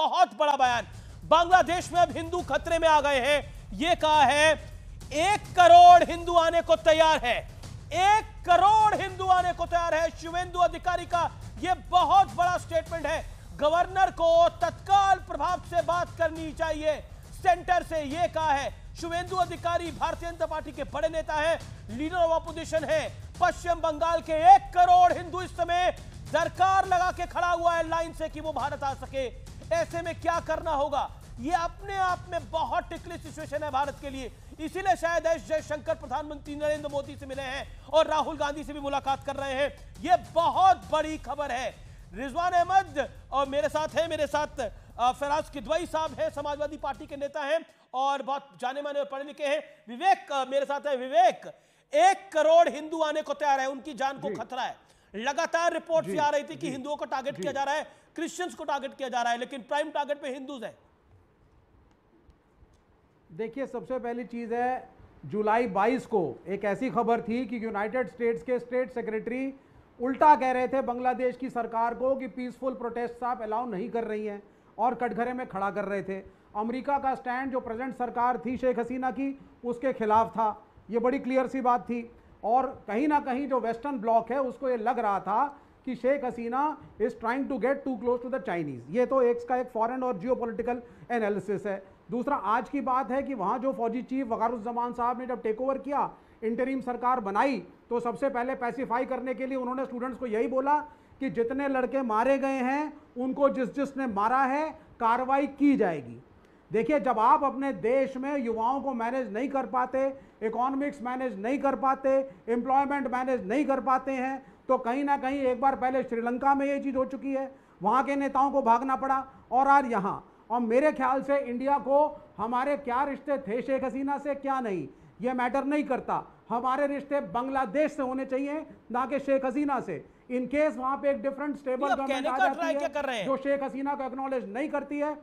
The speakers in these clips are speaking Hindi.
बहुत बड़ा बयान बांग्लादेश में अब हिंदू खतरे में आ गए हैं यह कहा है एक करोड़ हिंदू आने को तैयार है एक करोड़ हिंदू आने को तैयार है शिवेंदु अधिकारी का यह बहुत बड़ा स्टेटमेंट है गवर्नर को तत्काल प्रभाव से बात करनी चाहिए सेंटर से यह कहा है शुभेंदु अधिकारी भारतीय जनता पार्टी के बड़े नेता है लीडर ऑफ अपोजिशन है पश्चिम बंगाल के एक करोड़ हिंदू इस समय दरकार लगा के खड़ा हुआ है लाइन से कि वो भारत आ सके ऐसे में क्या करना होगा ये अपने आप में बहुत टिकली सिचुएशन है भारत के लिए इसीलिए शायद एस जयशंकर प्रधानमंत्री नरेंद्र मोदी से मिले हैं और राहुल गांधी से भी मुलाकात कर रहे हैं ये बहुत बड़ी खबर है रिजवान अहमद और मेरे साथ है मेरे साथ फराज किदवाई साहब हैं समाजवादी पार्टी के नेता हैं और बहुत जाने माने पढ़े लिखे हैं विवेक मेरे साथ है विवेक एक करोड़ हिंदू आने को तैयार है उनकी जान को खतरा है लगातार रिपोर्ट आ रही थी कि हिंदुओं को टारगेट किया जा रहा है क्रिश्चियंस को टारगेट किया जा रहा है लेकिन प्राइम टारगेट पे हिंदूज है देखिए सबसे पहली चीज है जुलाई 22 को एक ऐसी खबर थी कि यूनाइटेड स्टेट्स के स्टेट सेक्रेटरी उल्टा कह रहे थे बांग्लादेश की सरकार को कि पीसफुल प्रोटेस्ट आप अलाउ नहीं कर रही हैं और कटघरे में खड़ा कर रहे थे अमेरिका का स्टैंड जो प्रेजेंट सरकार थी शेख हसीना की उसके खिलाफ था ये बड़ी क्लियर सी बात थी और कहीं ना कहीं जो वेस्टर्न ब्लॉक है उसको ये लग रहा था कि Sheikh Hasina is trying to get too close to the Chinese ये तो एक का एक फॉरेन और जियो पोलिटिकल एनालिसिस है दूसरा आज की बात है कि वहाँ जो फौजी चीफ वकारुजमान साहब ने जब टेक ओवर किया इंटरीम सरकार बनाई तो सबसे पहले पैसिफाई करने के लिए उन्होंने स्टूडेंट्स को यही बोला कि जितने लड़के मारे गए हैं उनको जिस जिसने मारा है कार्रवाई की जाएगी देखिए जब आप अपने देश में युवाओं को मैनेज नहीं कर पाते इकोनॉमिक्स मैनेज नहीं कर पाते एम्प्लॉयमेंट मैनेज नहीं कर पाते हैं तो कहीं ना कहीं एक बार पहले श्रीलंका में ये चीज़ हो चुकी है वहाँ के नेताओं को भागना पड़ा और आज यहाँ और मेरे ख्याल से इंडिया को हमारे क्या रिश्ते थे शेख हसीना से क्या नहीं ये मैटर नहीं करता हमारे रिश्ते बांग्लादेश से होने चाहिए ना कि शेख हसीना से इनकेस वहाँ पे एक डिफरेंट स्टेबल गवर्नमेंट आ जाती है जो शेख हसीना को एक्नोलेज नहीं करती है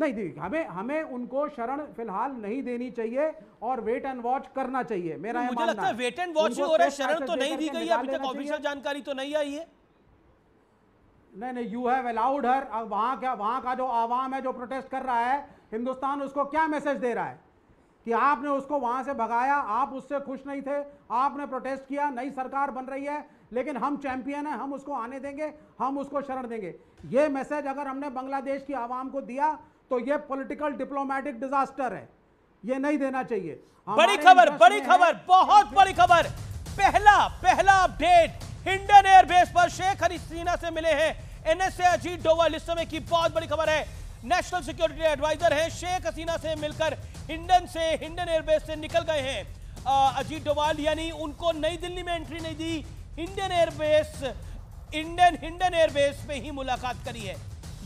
नहीं दी हमें हमें उनको शरण फिलहाल नहीं देनी चाहिए और वेट एंड वॉच करना चाहिए मेरा तो मुझे लगता है वेट एंड वॉच हो रहा है शरण तो नहीं दी गई अभी तक ऑफिशियल जानकारी तो नहीं आई है नहीं नहीं यू हैव अलाउड हर अब वहाँ क्या वहां का जो आवाम है जो प्रोटेस्ट कर रहा है हिंदुस्तान उसको क्या मैसेज दे रहा है कि आपने उसको वहां से भगाया आप उससे खुश नहीं थे आपने प्रोटेस्ट किया नई सरकार बन रही है लेकिन हम चैंपियन हैं हम उसको आने देंगे हम उसको शरण देंगे ये मैसेज अगर हमने बांग्लादेश की आवाम को दिया तो ये पॉलिटिकल डिप्लोमेटिक डिजास्टर है ये नहीं देना चाहिए बड़ी खबर बड़ी खबर बहुत बड़ी खबर पहला पहला अपडेट हिंडन एयरबेस पर शेख हरी सीना से मिले हैं एनएसए अजीत डोवाल इस समय की बहुत बड़ी खबर है नेशनल सिक्योरिटी एडवाइजर हैं शेख हसीना से मिलकर हिंडन से हिंडन एयरबेस से निकल गए हैं अजीत डोवाल यानी उनको नई दिल्ली में एंट्री नहीं दी Hindon airbase Indian Hindon airbase पे ही मुलाकात करी है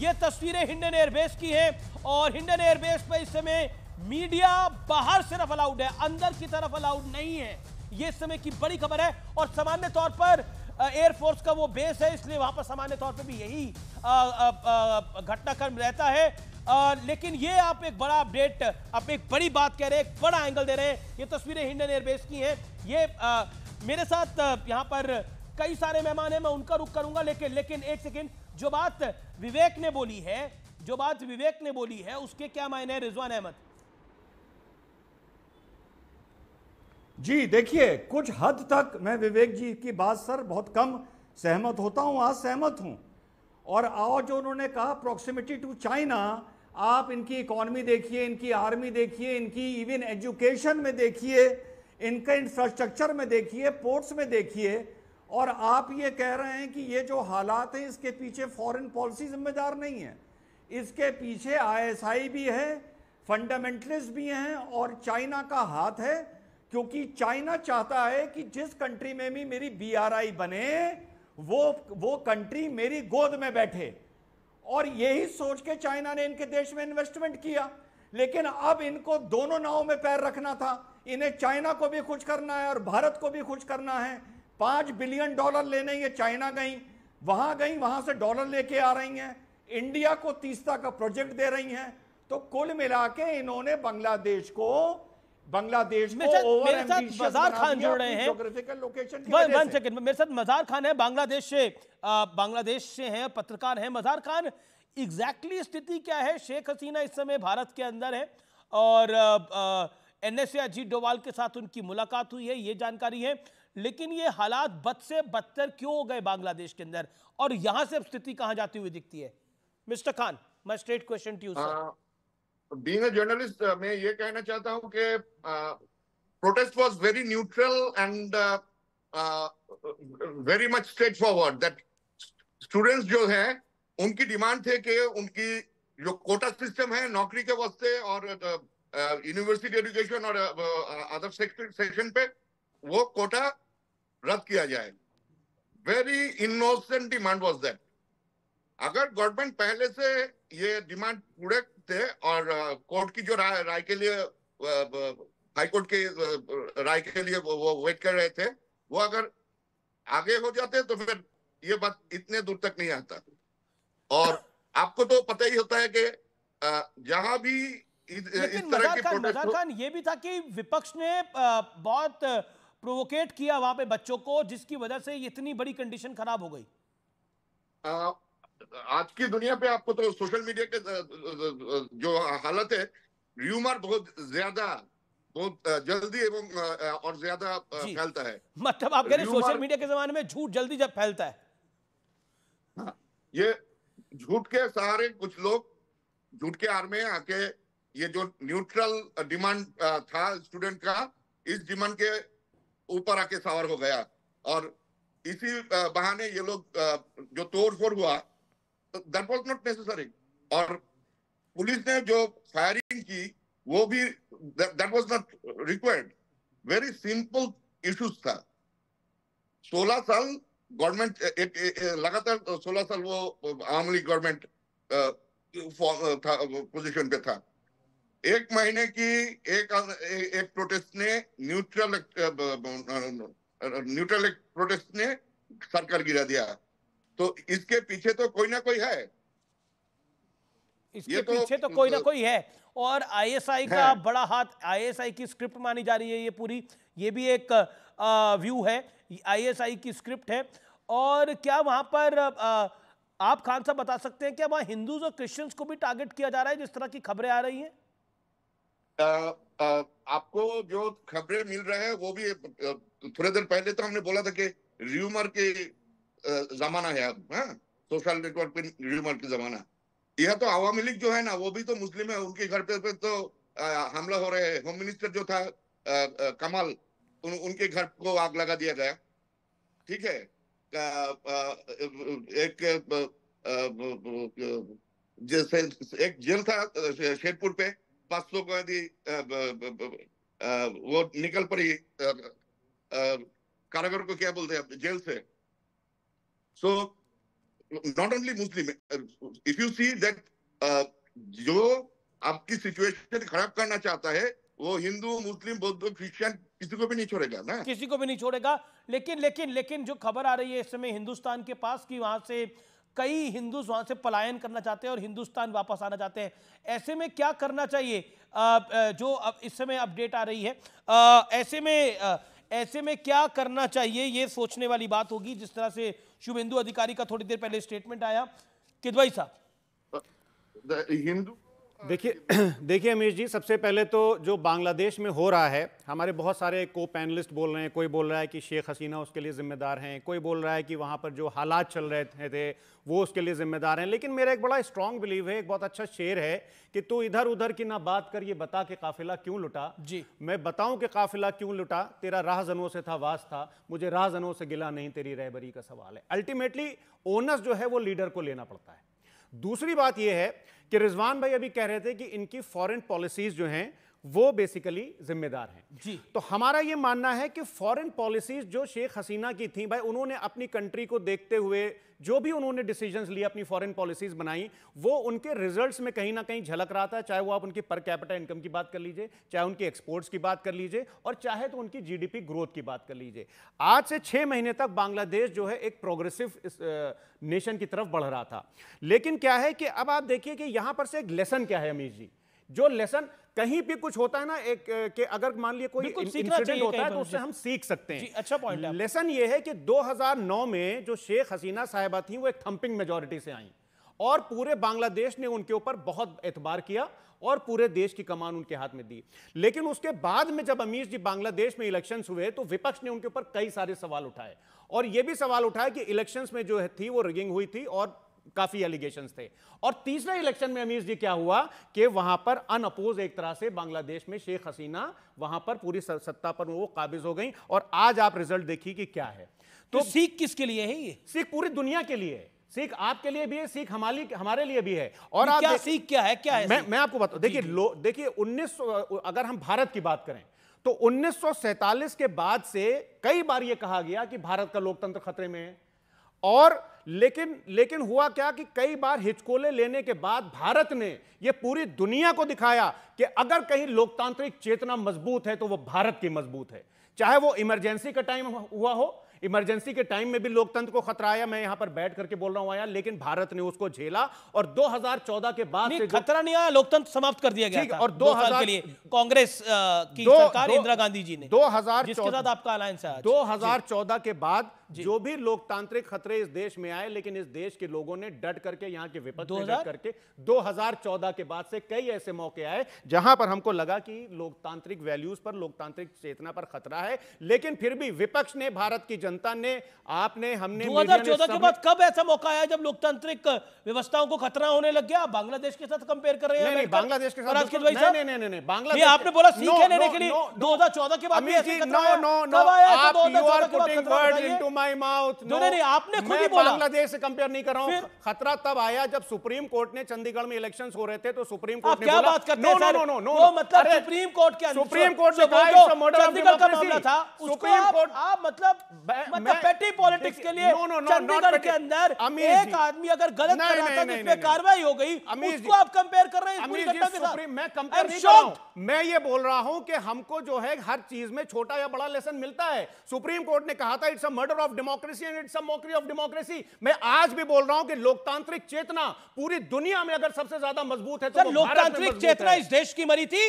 ये तस्वीरें हिंडन एयरबेस की हैं और हिंडन एयरबेस पर इस समय मीडिया बाहर सिर्फ अलाउड है अंदर की तरफ अलाउड नहीं है ये इस समय की बड़ी खबर है और सामान्य तौर पर एयरफोर्स का वो बेस है इसलिए वहां पर सामान्य तौर पर भी यही घटनाक्रम रहता है आ, लेकिन ये आप एक बड़ा अपडेट आप एक बड़ी बात कह रहे हैं एक बड़ा एंगल दे रहे हैं ये तस्वीरें हिंडन एयरबेस की हैं ये आ, मेरे साथ यहाँ पर कई सारे मेहमान हैं मैं उनका रुख करूंगा लेकिन लेकिन एक सेकेंड जो बात विवेक ने बोली है जो बात विवेक ने बोली है उसके क्या मायने हैं रिजवान अहमद जी देखिए कुछ हद तक मैं विवेक जी की बात सर बहुत कम सहमत होता हूं आज सहमत हूं और आओ जो उन्होंने कहा प्रॉक्सिमिटी टू चाइना आप इनकी इकोनॉमी देखिए इनकी आर्मी देखिए इनकी इवन एजुकेशन में देखिए इनका इंफ्रास्ट्रक्चर में देखिए पोर्ट्स में देखिए और आप ये कह रहे हैं कि ये जो हालात हैं इसके पीछे फॉरेन पॉलिसी जिम्मेदार नहीं है इसके पीछे आईएसआई भी है फंडामेंटलिस्ट भी हैं और चाइना का हाथ है क्योंकि चाइना चाहता है कि जिस कंट्री में भी मेरी बीआरआई बने वो वो कंट्री मेरी गोद में बैठे और यही सोच के चाइना ने इनके देश में इन्वेस्टमेंट किया लेकिन अब इनको दोनों नाव में पैर रखना था इन्हें चाइना को भी खुश करना है और भारत को भी खुश करना है पांच बिलियन डॉलर लेने ये चाइना गई वहां गई वहां से डॉलर लेके आ रही हैं इंडिया को तीसरा का प्रोजेक्ट दे रही हैं तो कुल मिला के इन्होंने बांग्लादेश को बांग्लादेश मजार खान जुड़ रहे हैं लोकेशन वन सेकंड मेरे साथ मजार खान है बांग्लादेश से बांग्लादेश से हैं पत्रकार हैं मजार खान एग्जैक्टली स्थिति क्या है शेख हसीना इस समय भारत के अंदर है और एन एस अजीत डोवाल के साथ उनकी मुलाकात हुई है ये जानकारी है लेकिन ये हालात बद से बदतर क्यों हो गए बांग्लादेश के अंदर और यहां से स्थिति कहां जाती हुई दिखती है मिस्टर खान मैं straight question to sir being journalist मैं ये कहना चाहता हूं कि protest was very neutral and very much straightforward that students जो है उनकी डिमांड थे कि उनकी जो कोटा सिस्टम है नौकरी के वास्ते और यूनिवर्सिटी uh, एजुकेशन uh, और अदर uh, सेक्शन पे वो कोटा रद्द किया जाए very innocent demand was that अगर गवर्नमेंट पहले से ये डिमांड पूरे थे और कोर्ट uh, की जो राय राय के लिए हाई uh, कोर्ट uh, के राय के लिए वो वो वेट कर रहे थे वो अगर आगे हो जाते तो फिर ये बात इतने दूर तक नहीं आता और आपको तो पता ही होता है कि जहां भी इस तरह के खान, खान ये भी था कि विपक्ष ने बहुत प्रोवोकेट किया वहां पे बच्चों को जिसकी वजह से इतनी बड़ी कंडीशन खराब हो गई आ, आज की दुनिया पे आपको तो सोशल मीडिया के जो हालत है र्यूमर बहुत ज्यादा बहुत जल्दी एवं और ज्यादा फैलता है मतलब आप कह रहे सोशल मीडिया के जमाने में झूठ जल्दी जब फैलता है हाँ, ये झूठ के सहारे कुछ लोग झूठ के आर्मे आके ये जो न्यूट्रल डिमांड था स्टूडेंट का इस डिमांड के ऊपर आके सवार हो गया और इसी बहाने ये लोग जो तोड़फोड़ हुआ दैट वॉज नॉट नेसेसरी और पुलिस ने जो फायरिंग की वो भी that was not required very simple issues था 16 साल गवर्नमेंट एक, लगातार 16 साल वो आम लीग गवर्नमेंट पोजीशन पे था एक महीने की एक एक प्रोटेस्ट ने न्यूट्रल न्यूट्रल प्रोटेस्ट ने सरकार गिरा दिया तो इसके पीछे तो कोई ना कोई है इसके तो पीछे तो, तो कोई ना कोई है और आईएसआई का बड़ा हाथ आईएसआई की स्क्रिप्ट मानी जा रही है ये पूरी ये भी एक व्यू है आईएसआई की स्क्रिप्ट है और क्या वहां पर आ, आप खान साहब बता सकते हैं क्या वहां हिंदूज और क्रिश्चियंस को भी टारगेट किया जा रहा है जिस तरह की खबरें आ रही हैं आपको जो खबरें मिल रहे हैं वो भी थोड़े देर पहले तो हमने बोला था कि र्यूमर के जमाना है अब हाँ सोशल नेटवर्क पे र्यूमर के जमाना यह तो आवामी लीग जो है ना वो भी तो मुस्लिम है उनके घर पे, पे तो हमला हो रहे हैं होम मिनिस्टर जो था आ, कमाल उन, उनके घर को आग लगा दिया गया ठीक है एक जैसे एक जेल था शेरपुर पे पांच को यदि वो निकल पड़ी कारागर को क्या बोलते हैं जेल से so not only Muslim if you see that जो आपकी सिचुएशन खराब करना चाहता है वो हिंदू मुस्लिम बौद्ध क्रिश्चियन किसी को भी नहीं छोड़ेगा ना किसी को भी नहीं छोड़ेगा लेकिन लेकिन लेकिन जो खबर आ रही है इस समय हिंदुस्तान के पास कि वहां से कई हिंदू वहां से पलायन करना चाहते हैं और हिंदुस्तान वापस आना चाहते हैं ऐसे में क्या करना चाहिए जो अब इस समय अपडेट आ रही है ऐसे में ऐसे में क्या करना चाहिए ये सोचने वाली बात होगी जिस तरह से शुभेंदु अधिकारी का थोड़ी देर पहले स्टेटमेंट आया किदवाई साहब हिंदू देखिए देखिए अमीश जी सबसे पहले तो जो बांग्लादेश में हो रहा है हमारे बहुत सारे को पैनलिस्ट बोल रहे हैं कोई बोल रहा है कि शेख हसीना उसके लिए ज़िम्मेदार हैं कोई बोल रहा है कि वहाँ पर जो हालात चल रहे थे वो उसके लिए ज़िम्मेदार हैं लेकिन मेरा एक बड़ा स्ट्रॉन्ग बिलीव है एक बहुत अच्छा शेर है कि तू इधर उधर की ना बात कर ये बता के काफिला क्यों लुटा जी मैं बताऊँ कि काफिला क्यों लुटा तेरा राह जनों से था वास था मुझे राह जनों से गिला नहीं तेरी रहबरी का सवाल है अल्टीमेटली ओनस जो है वो लीडर को लेना पड़ता है दूसरी बात यह है कि रिजवान भाई अभी कह रहे थे कि इनकी फॉरेन पॉलिसीज जो हैं वो बेसिकली जिम्मेदार हैं जी तो हमारा यह मानना है कि फॉरेन पॉलिसीज जो शेख हसीना की थी भाई उन्होंने अपनी कंट्री को देखते हुए जो भी उन्होंने डिसीजंस लिए अपनी फॉरेन पॉलिसीज बनाई वो उनके रिजल्ट्स में कहीं ना कहीं झलक रहा था चाहे वो आप उनकी पर कैपिटल इनकम की बात कर लीजिए चाहे उनकी एक्सपोर्ट्स की बात कर लीजिए और चाहे तो उनकी जीडीपी ग्रोथ की बात कर लीजिए आज से छह महीने तक बांग्लादेश जो है एक प्रोग्रेसिव नेशन की तरफ बढ़ रहा था लेकिन क्या है कि अब आप देखिए कि यहां पर से एक लेसन क्या है अमीश जी जो लेसन कहीं भी कुछ होता है ना एक के अगर मान लिए कोई इंसिडेंट होता है तो उससे हम सीख सकते हैं अच्छा पॉइंट है लेसन ये है कि 2009 में जो शेख हसीना साहिबा थी वो एक थम्पिंग मेजोरिटी से आई और पूरे बांग्लादेश ने उनके ऊपर बहुत एतबार किया और पूरे देश की कमान उनके हाथ में दी लेकिन उसके बाद में जब अमीश जी बांग्लादेश में इलेक्शन हुए तो विपक्ष ने उनके ऊपर कई सारे सवाल उठाए और यह भी सवाल उठाया कि इलेक्शंस में जो थी वो रिगिंग हुई थी और काफी एलिगेशन थे और तीसरे इलेक्शन में अमीर जी क्या हुआ कि वहां पर अनअपोज एक तरह से बांग्लादेश में शेख हसीना वहां पर पूरी सत्ता पर वो काबिज हो गई और आज आप रिजल्ट देखिए कि क्या है तो, तो सिख किसके लिए है ये सीख पूरी दुनिया के लिए है सिख आपके लिए भी है सीख हमारी हमारे लिए भी है और आप क्या सीख क्या है क्या है मैं मैं आपको बताऊं देखिए देखिए 1900 अगर हम भारत की बात करें तो 1947 के बाद से कई बार यह कहा गया कि भारत का लोकतंत्र खतरे में है और लेकिन लेकिन हुआ क्या कि कई बार हिचकोले लेने के बाद भारत ने यह पूरी दुनिया को दिखाया कि अगर कहीं लोकतांत्रिक चेतना मजबूत है तो वह भारत की मजबूत है चाहे वो इमरजेंसी का टाइम हुआ हो इमरजेंसी के टाइम में भी लोकतंत्र को खतरा आया मैं यहां पर बैठ करके बोल रहा हूं आया लेकिन भारत ने उसको झेला और 2014 के बाद नहीं, से खतरा नहीं आया लोकतंत्र समाप्त कर दिया गया और दो, दो के लिए कांग्रेस की दो, सरकार इंदिरा गांधी जी ने दो हजार आपका अलायंस हजार चौदह के बाद जो भी लोकतांत्रिक खतरे इस देश में आए लेकिन इस देश के लोगों ने डट करके यहाँ के विपक्ष ने दो करके 2014 के बाद से कई ऐसे मौके आए जहां पर हमको लगा कि लोकतांत्रिक वैल्यूज पर लोकतांत्रिक चेतना पर खतरा है लेकिन फिर भी विपक्ष ने भारत की जनता ने आपने हमने दो हजार के बाद कब ऐसा मौका आया जब लोकतांत्रिक व्यवस्थाओं को खतरा होने लग गया बांग्लादेश के साथ कंपेयर कर रहे हैं बांग्लादेश के साथ बांग्लादेश आपने बोला सीख लेने के लिए दो के बाद माय माउथ नो नहीं आपने खुद ही बोला बांग्लादेश से कंपेयर नहीं कर रहा हूं खतरा तब आया जब सुप्रीम कोर्ट ने चंडीगढ़ में इलेक्शंस हो रहे थे तो सुप्रीम कोर्ट ने क्या बात करते हैं नो नो नो मतलब सुप्रीम कोर्ट के सुप्रीम कोर्ट ने कहा इट्स अ चंडीगढ़ का मामला था सुप्रीम कोर्ट आप मतलब मतलब पेटी पॉलिटिक्स के लिए चंडीगढ़ के अंदर एक आदमी अगर गलत कर रहा था जिस पे कार्रवाई हो गई उसको आप कंपेयर कर रहे हैं पूरी घटना के साथ मैं कंपेयर नहीं कर रहा हूं मैं ये बोल रहा हूं कि हमको जो है हर चीज में छोटा या बड़ा लेसन मिलता है सुप्रीम कोर्ट ने कहा था it's a murder of democracy and it's a mockery of democracy मैं आज भी बोल रहा हूं कि लोकतांत्रिक चेतना पूरी दुनिया में अगर सबसे ज्यादा मजबूत है तो लोकतांत्रिक चेतना इस देश की मरी थी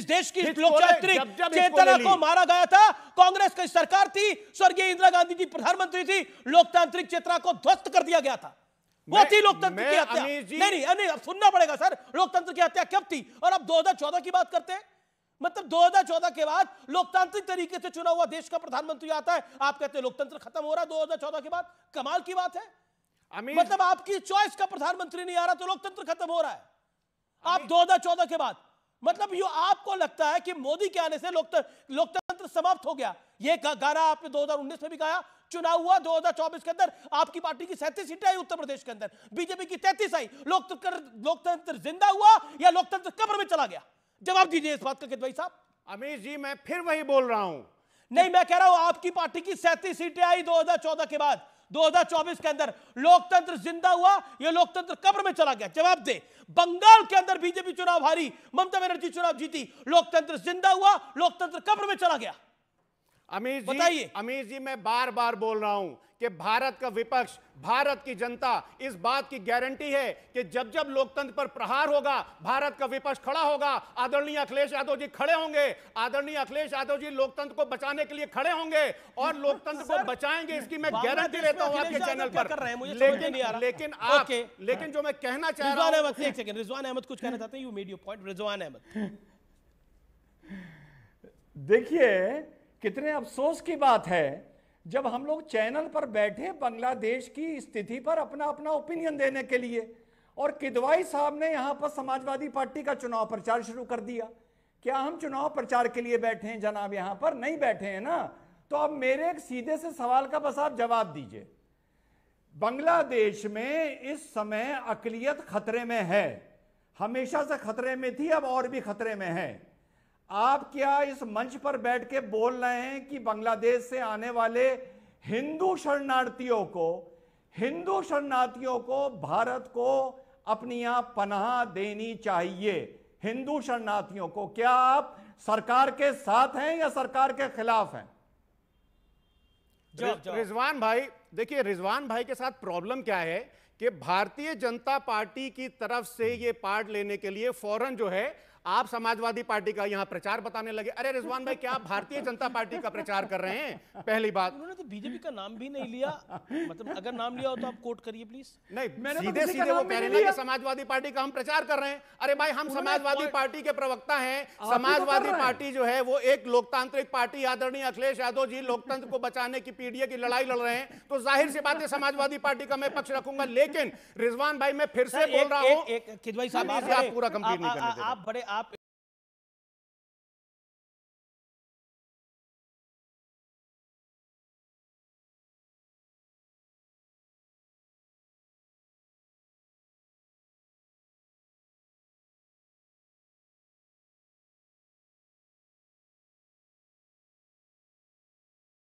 इस देश की लोकतांत्रिक चेतना को मारा गया था कांग्रेस की सरकार थी स्वर्गीय इंदिरा गांधी जी प्रधानमंत्री थी लोकतांत्रिक चेतना को ध्वस्त कर दिया गया था वो थी लोकतंत्र की हत्या नहीं नहीं अब सुनना पड़ेगा सर लोकतंत्र की हत्या कब थी और अब 2014 की बात करते हैं मतलब 2014 के बाद लोकतांत्रिक तरीके से चुना हुआ देश का प्रधानमंत्री आता है आप कहते हैं लोकतंत्र खत्म हो रहा है दो के बाद कमाल की बात है मतलब आपकी चॉइस का प्रधानमंत्री नहीं आ रहा तो लोकतंत्र खत्म हो रहा है आप दो के बाद मतलब यू आपको लगता है कि मोदी के आने से लोकतंत्र लोकतंत्र समाप्त हो गया ये गाना आपने 2019 में भी गाया चुनाव हुआ 2024 के अंदर आपकी पार्टी की सैंतीस सीटें आई उत्तर प्रदेश के अंदर बीजेपी की तैतीस आई लोकतंत्र लोकतंत्र जिंदा हुआ या लोकतंत्र कब्र में चला गया जवाब दीजिए इस बात का भाई साहब अमीश जी मैं फिर वही बोल रहा हूं नहीं मैं कह रहा हूं आपकी पार्टी की सैंतीस सीटें आई 2014 के बाद 2024 के अंदर लोकतंत्र जिंदा हुआ यह लोकतंत्र कब्र में चला गया जवाब दे बंगाल के अंदर बीजेपी चुनाव हारी ममता बनर्जी चुनाव जीती लोकतंत्र जिंदा हुआ लोकतंत्र कब्र में चला गया अमीर जी अमीर जी मैं बार बार बोल रहा हूं कि भारत का विपक्ष भारत की जनता इस बात की गारंटी है कि जब जब लोकतंत्र पर प्रहार होगा भारत का विपक्ष खड़ा होगा आदरणीय अखिलेश यादव जी खड़े होंगे आदरणीय अखिलेश यादव जी लोकतंत्र को बचाने के लिए खड़े होंगे और लोकतंत्र को बचाएंगे इसकी मैं गारंटी लेता हूं आपके चैनल पर लेकिन आपके आप लेकिन जो मैं कहना चाह रहा हूं रिजवान अहमद कुछ कहना चाहते हैं you made point Rizwan Ahmed देखिए कितने अफसोस की बात है जब हम लोग चैनल पर बैठे बांग्लादेश की स्थिति पर अपना अपना ओपिनियन देने के लिए और किदवाई साहब ने यहाँ पर समाजवादी पार्टी का चुनाव प्रचार शुरू कर दिया क्या हम चुनाव प्रचार के लिए बैठे हैं जनाब यहाँ पर नहीं बैठे हैं ना तो अब मेरे एक सीधे से सवाल का बस आप जवाब दीजिए बांग्लादेश में इस समय अकलियत खतरे में है हमेशा से खतरे में थी अब और भी खतरे में है आप क्या इस मंच पर बैठ के बोल रहे हैं कि बांग्लादेश से आने वाले हिंदू शरणार्थियों को हिंदू शरणार्थियों को भारत को अपनी यहां पनाह देनी चाहिए हिंदू शरणार्थियों को क्या आप सरकार के साथ हैं या सरकार के खिलाफ हैं रिजवान भाई देखिए रिजवान भाई के साथ प्रॉब्लम क्या है कि भारतीय जनता पार्टी की तरफ से ये पार्ट लेने के लिए फौरन जो है आप समाजवादी पार्टी का यहाँ प्रचार बताने लगे अरे रिजवान भाई क्या भारतीय जनता पार्टी का प्रचार कर रहे हैं पहली बात उन्होंने तो बीजेपी का नाम भी नहीं लिया मतलब अगर नाम लिया हो तो आप कोट करिए प्लीज नहीं तो सीधे सीधे वो कह रहे हैं समाजवादी पार्टी का हम प्रचार कर रहे हैं अरे भाई हम समाजवादी पार्टी के प्रवक्ता है तो समाजवादी पार्टी जो है वो एक लोकतांत्रिक पार्टी आदरणीय अखिलेश यादव जी लोकतंत्र को बचाने की पीडीए की लड़ाई लड़ रहे हैं तो जाहिर सी बात है समाजवादी पार्टी का मैं पक्ष रखूंगा लेकिन रिजवान भाई मैं फिर से बोल रहा हूँ पूरा आप बड़े